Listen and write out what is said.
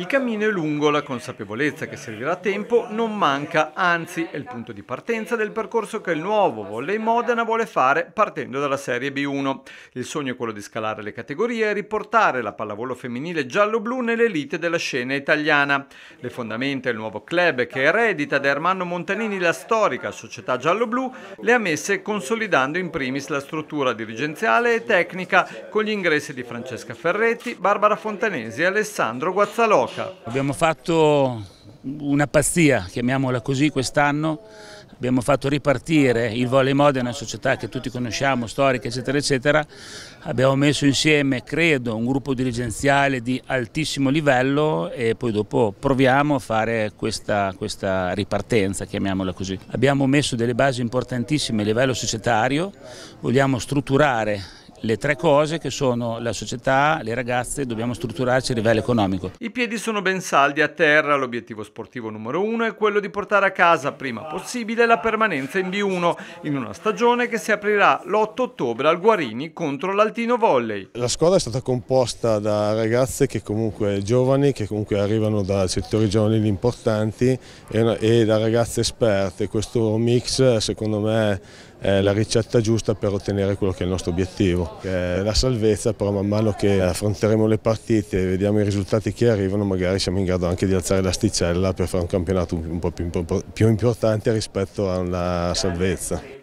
Il cammino è lungo, la consapevolezza che servirà tempo non manca, anzi è il punto di partenza del percorso che il nuovo Volley Modena vuole fare partendo dalla Serie B1. Il sogno è quello di scalare le categorie e riportare la pallavolo femminile giallo-blu nell'elite della scena italiana. Le fondamenta il nuovo club che eredita da Ermanno Montanini la storica società giallo-blu le ha messe consolidando in primis la struttura dirigenziale e tecnica con gli ingressi di Francesca Ferretti, Barbara Fontanesi e Alessandro Guazzalò. Rocca. Abbiamo fatto una pazzia, chiamiamola così, quest'anno. Abbiamo fatto ripartire il Volley Modena, una società che tutti conosciamo, storica, eccetera, eccetera. Abbiamo messo insieme, credo, un gruppo dirigenziale di altissimo livello e poi dopo proviamo a fare questa, questa ripartenza, chiamiamola così. Abbiamo messo delle basi importantissime a livello societario, vogliamo strutturare le tre cose che sono la società, le ragazze, dobbiamo strutturarci a livello economico. I piedi sono ben saldi a terra, l'obiettivo sportivo numero uno è quello di portare a casa prima possibile la permanenza in B1 in una stagione che si aprirà l'8 ottobre al Guarini contro l'Altino Volley. La squadra è stata composta da ragazze che comunque giovani, che comunque arrivano da settori giovanili importanti e, e da ragazze esperte, questo mix secondo me è la ricetta giusta per ottenere quello che è il nostro obiettivo, è la salvezza, però man mano che affronteremo le partite e vediamo i risultati che arrivano magari siamo in grado anche di alzare l'asticella per fare un campionato un po' più importante rispetto alla salvezza.